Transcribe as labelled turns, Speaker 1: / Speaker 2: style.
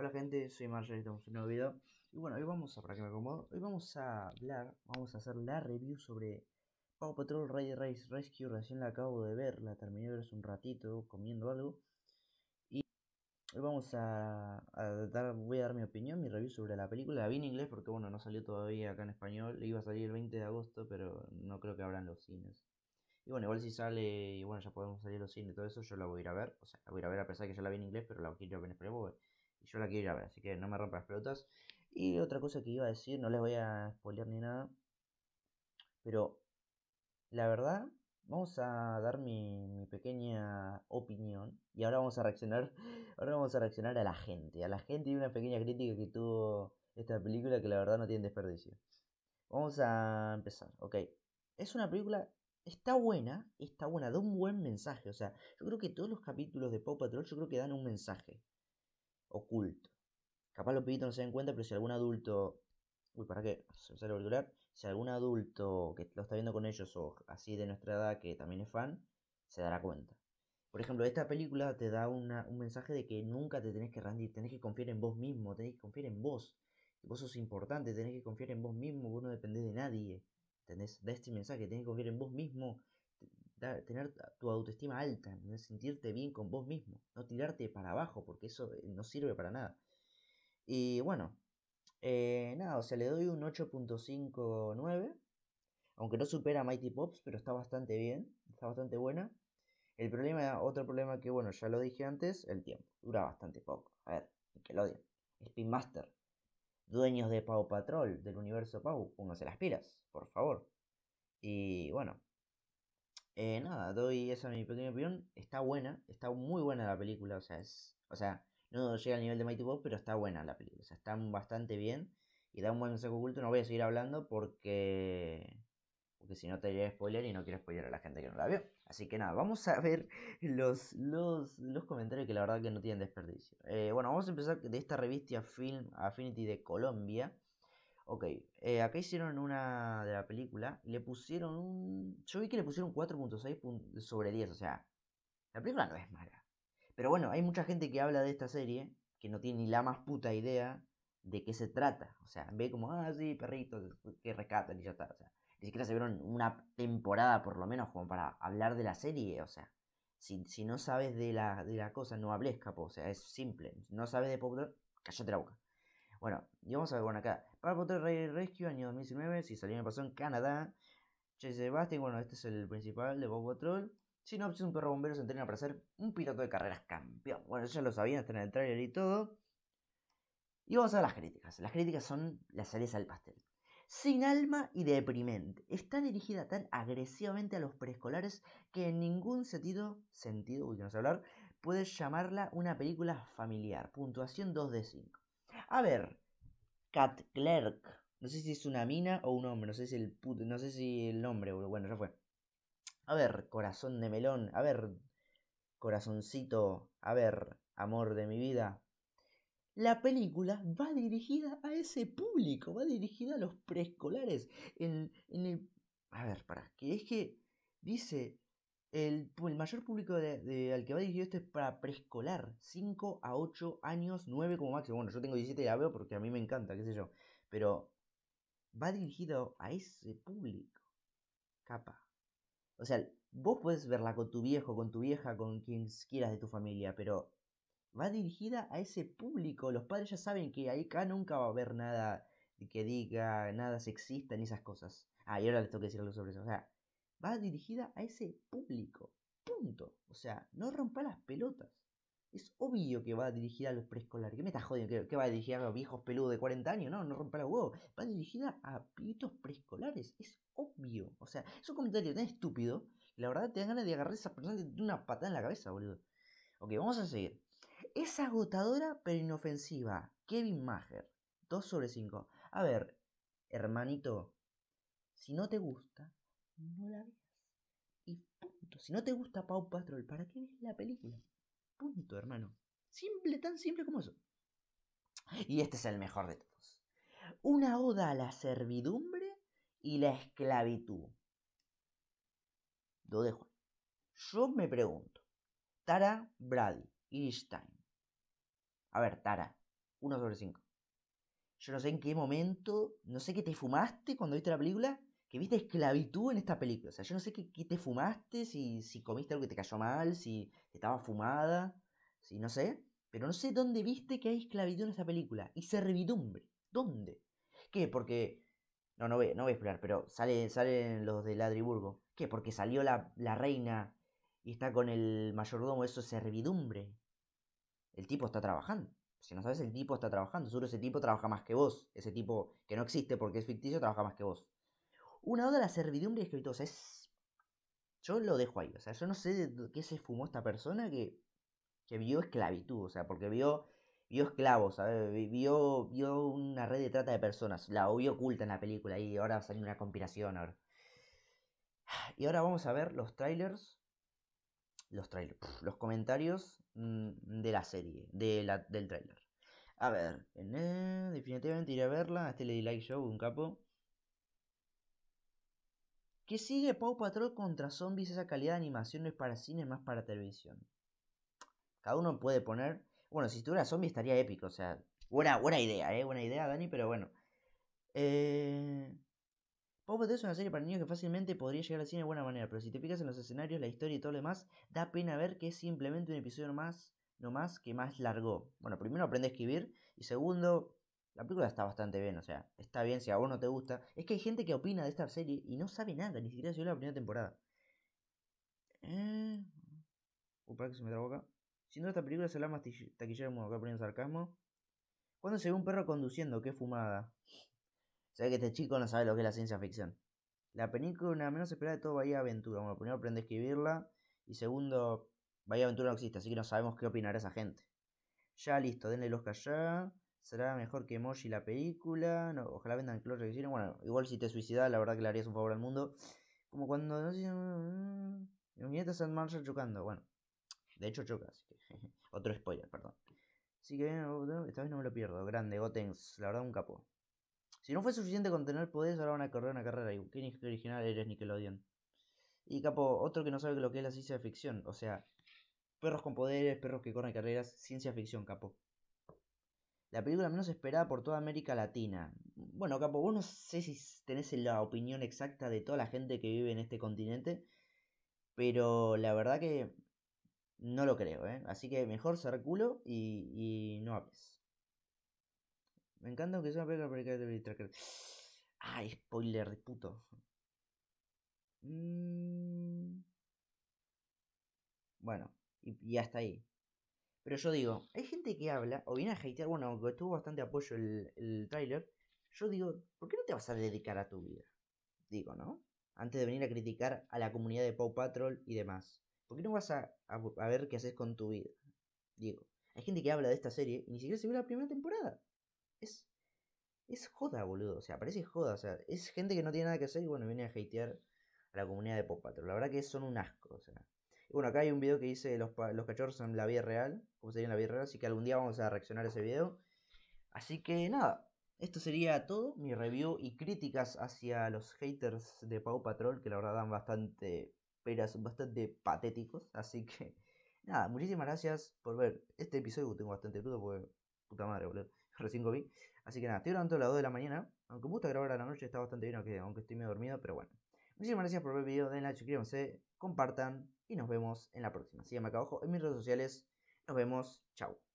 Speaker 1: Hola gente, soy y estamos en un nuevo video. Y bueno, hoy vamos a, para que me acomodo, hoy vamos a hablar, vamos a hacer la review sobre Power Patrol Race Rescue. Recién la acabo de ver, la terminé de ver hace un ratito comiendo algo. Y hoy vamos a, dar, voy a dar mi opinión, mi review sobre la película. La vi en inglés porque bueno, no salió todavía acá en español. Le iba a salir el 20 de agosto, pero no creo que abran los cines. Y bueno, igual si sale, y bueno, ya podemos salir los cines y todo eso, yo la voy a ir a ver. O sea, la voy a ir a ver a pesar de que ya la vi en inglés, pero la quiero a ver en español y yo la quiero ya ver, así que no me rompa las pelotas. Y otra cosa que iba a decir, no les voy a spoiler ni nada. Pero la verdad, vamos a dar mi, pequeña opinión. Y ahora vamos a reaccionar. Ahora vamos a reaccionar a la gente. A la gente y una pequeña crítica que tuvo esta película que la verdad no tiene desperdicio. Vamos a empezar, ok. Es una película está buena, está buena, da un buen mensaje. O sea, yo creo que todos los capítulos de Paw Patrol, yo creo que dan un mensaje oculto. Capaz los pibitos no se den cuenta, pero si algún adulto. Uy, ¿para qué? Se sale Si algún adulto que lo está viendo con ellos o así de nuestra edad que también es fan, se dará cuenta. Por ejemplo, esta película te da un mensaje de que nunca te tenés que rendir, tenés que confiar en vos mismo, tenés que confiar en vos. vos sos importante, tenés que confiar en vos mismo, vos no dependés de nadie. ¿Entendés? Da este mensaje, tenés que confiar en vos mismo, tener tu autoestima alta, sentirte bien con vos mismo, no tirarte para abajo, porque eso eh, no sirve para nada. Y bueno, eh, nada, o sea, le doy un 8.59, aunque no supera Mighty Pops, pero está bastante bien, está bastante buena. El problema, otro problema que, bueno, ya lo dije antes, el tiempo. Dura bastante poco. A ver, Que Nickelodeon. Spin Master. Dueños de Pau Patrol, del universo Pau, pónganse las pilas, por favor. Y bueno, eh, nada, doy esa mi pequeña opinión. Está buena, está muy buena la película. O sea, es, o sea no llega al nivel de Mighty Bob, pero está buena la película. O sea, está bastante bien y da un buen mensaje oculto. No voy a seguir hablando porque. Porque si no te diré spoiler y no quiero spoiler a la gente que no la vio. Así que nada, vamos a ver los, los, los comentarios que la verdad que no tienen desperdicio. Eh, bueno, vamos a empezar de esta revista Film Affinity de Colombia. Ok, eh, acá hicieron una de la película y le pusieron un... Yo vi que le pusieron 4.6 sobre 10, o sea, la película no es mala. Pero bueno, hay mucha gente que habla de esta serie que no tiene ni la más puta idea de qué se trata. O sea, ve como, ah, sí, perritos que rescatan y ya está. O sea, ni siquiera se vieron una temporada por lo menos como para hablar de la serie. O sea, si, si no sabes de la, de la cosa, no hables, capo. O sea, es simple. Si No sabes de Pop cállate la boca. Bueno, y vamos a ver, bueno, acá. Para Raider y Rescue, año 2019, si salió en pasó en Canadá. Chase Sebastian, bueno, este es el principal de Bob Troll. Sinopsis, un perro bombero se entrena para ser un piloto de carreras campeón. Bueno, ya lo sabían, está en el trailer y todo. Y vamos a ver las críticas. Las críticas son la cereza del pastel. Sin alma y deprimente. Está dirigida tan agresivamente a los preescolares que en ningún sentido, sentido, hablar, puedes llamarla una película familiar. Puntuación 2 de 5. A ver, Cat Clerk. No sé si es una mina o un hombre, no sé si el puto, no sé si el nombre, bueno, ya fue. A ver, corazón de melón, a ver, corazoncito, a ver, amor de mi vida. La película va dirigida a ese público, va dirigida a los preescolares. En, en el... A ver, para, qué es que dice el, mayor público de, al que va dirigido esto es para preescolar, 5 a 8 años, 9 como máximo. Bueno, yo tengo 17 y la veo porque a mí me encanta, qué sé yo. Pero va dirigido a ese público. Capa. O sea, vos puedes verla con tu viejo, con tu vieja, con quien quieras de tu familia, pero va dirigida a ese público. Los padres ya saben que ahí acá nunca va a haber nada que diga nada sexista ni esas cosas. Ah, y ahora les tengo que decir algo sobre eso. O sea, va dirigida a ese público. Punto. O sea, no rompa las pelotas. Es obvio que va dirigida a los preescolares. ¿Qué me estás jodiendo? ¿Que va dirigida a los viejos peludos de 40 años? No, no rompa la huevo. Va dirigida a pibitos preescolares. Es obvio. O sea, es un comentario tan estúpido la verdad te dan ganas de agarrar a esa persona de una patada en la cabeza, boludo. Ok, vamos a seguir. Es agotadora pero inofensiva. Kevin Maher. 2 sobre 5. A ver, hermanito, si no te gusta, no la veas. Y punto. Si no te gusta Pau Patrol, ¿para qué ves la película? Punto, hermano. Simple, tan simple como eso. Y este es el mejor de todos. Una oda a la servidumbre y la esclavitud. Lo dejo. Yo me pregunto. Tara, Brady, Einstein. A ver, Tara. uno sobre cinco Yo no sé en qué momento, no sé qué te fumaste cuando viste la película, que viste esclavitud en esta película. O sea, yo no sé qué, te fumaste, si, si, comiste algo que te cayó mal, si estaba fumada, si no sé. Pero no sé dónde viste que hay esclavitud en esta película. Y servidumbre. ¿Dónde? ¿Qué? Porque... No, no voy, no voy a explorar, pero sale, salen los de Ladriburgo. ¿Qué? Porque salió la, la reina y está con el mayordomo. Eso es servidumbre. El tipo está trabajando. Si no sabes, el tipo está trabajando. Seguro ese tipo trabaja más que vos. Ese tipo que no existe porque es ficticio trabaja más que vos. Una oda a la servidumbre escritosa. Es. Yo lo dejo ahí. O sea, yo no sé de qué se fumó esta persona que, vio esclavitud. O sea, porque vio, vio esclavos, Vio, vio una red de trata de personas. La vio oculta en la película y ahora va a salir una conspiración. Y ahora vamos a ver los trailers. Los trailers. Los comentarios mm, de la serie. De la, del trailer. A ver, eh, definitivamente iré a verla. A este le di like un capo. ¿Qué sigue Pau Patrol contra zombies, esa calidad de animación no es para cine, más para televisión. Cada uno puede poner. Bueno, si estuviera zombie estaría épico, o sea. Buena, buena idea, ¿eh? Buena idea, Dani, pero bueno. Eh, Pau Patrol es una serie para niños que fácilmente podría llegar al cine de buena manera, pero si te fijas en los escenarios, la historia y todo lo demás, da pena ver que es simplemente un episodio más, no más que más largo. Bueno, primero aprende a escribir y segundo, la película está bastante bien, o sea, está bien si a vos no te gusta. Es que hay gente que opina de esta serie y no sabe nada, ni siquiera se vio la primera temporada. Eh... Uh, para que se me trabó acá. Siendo esta película la más taquillera como acá poniendo sarcasmo. Cuando se ve un perro conduciendo, qué fumada. O sea, que este chico no sabe lo que es la ciencia ficción. La película menos esperada de todo Bahía Aventura. Bueno, primero aprende a escribirla. Y segundo, Bahía Aventura no existe, así que no sabemos qué opinará esa gente. Ya listo, denle los callá será mejor que Emoji la película. No, ojalá vendan el que Bueno, igual si te suicidas, la verdad que le harías un favor al mundo. Como cuando. No sé. Los Marshall en chocando. Bueno, de hecho choca, así que. Otro spoiler, perdón. Así que esta vez no me lo pierdo. Grande, Gotenks, la verdad, un capo. Si no fue suficiente con tener poderes, ahora van a correr una carrera. Y qué original eres, Nickelodeon. Y capo, otro que no sabe lo que es la ciencia ficción. O sea, perros con poderes, perros que corren carreras, ciencia ficción, capo la película menos esperada por toda América Latina. Bueno, Capo, vos no sé si tenés la opinión exacta de toda la gente que vive en este continente, pero la verdad que no lo creo, ¿eh? Así que mejor ser culo y, y no hables. Me encanta que sea una película de Tracker. Ay, spoiler de puto. Mm. Bueno, y hasta ahí. Pero yo digo, hay gente que habla, o viene a hatear, bueno, aunque tuvo bastante apoyo el, el yo digo, ¿por qué no te vas a dedicar a tu vida? Digo, ¿no? Antes de venir a criticar a la comunidad de Pop Patrol y demás. ¿Por qué no vas a, a, ver qué haces con tu vida? Digo, hay gente que habla de esta serie y ni siquiera se vio la primera temporada. Es, es joda, boludo. O sea, parece joda. O sea, es gente que no tiene nada que hacer y bueno, viene a hatear a la comunidad de Pop Patrol. La verdad que son un asco. O sea, bueno, acá hay un video que dice los, los cachorros en la vida real, como sería en la vida real, así que algún día vamos a reaccionar a ese video. Así que nada, esto sería todo, mi review y críticas hacia los haters de Pau Patrol, que la verdad dan bastante peras, bastante patéticos, así que nada, muchísimas gracias por ver este episodio, tengo bastante crudo porque puta madre, boludo, recién comí. Así que nada, estoy grabando a las 2 de la mañana, aunque me gusta grabar a la noche, está bastante bien, aunque, aunque estoy medio dormido, pero bueno. Muchísimas gracias por ver el video, denle like, suscríbanse, compartan, y nos vemos en la próxima. Síganme acá abajo en mis redes sociales. Nos vemos. Chao.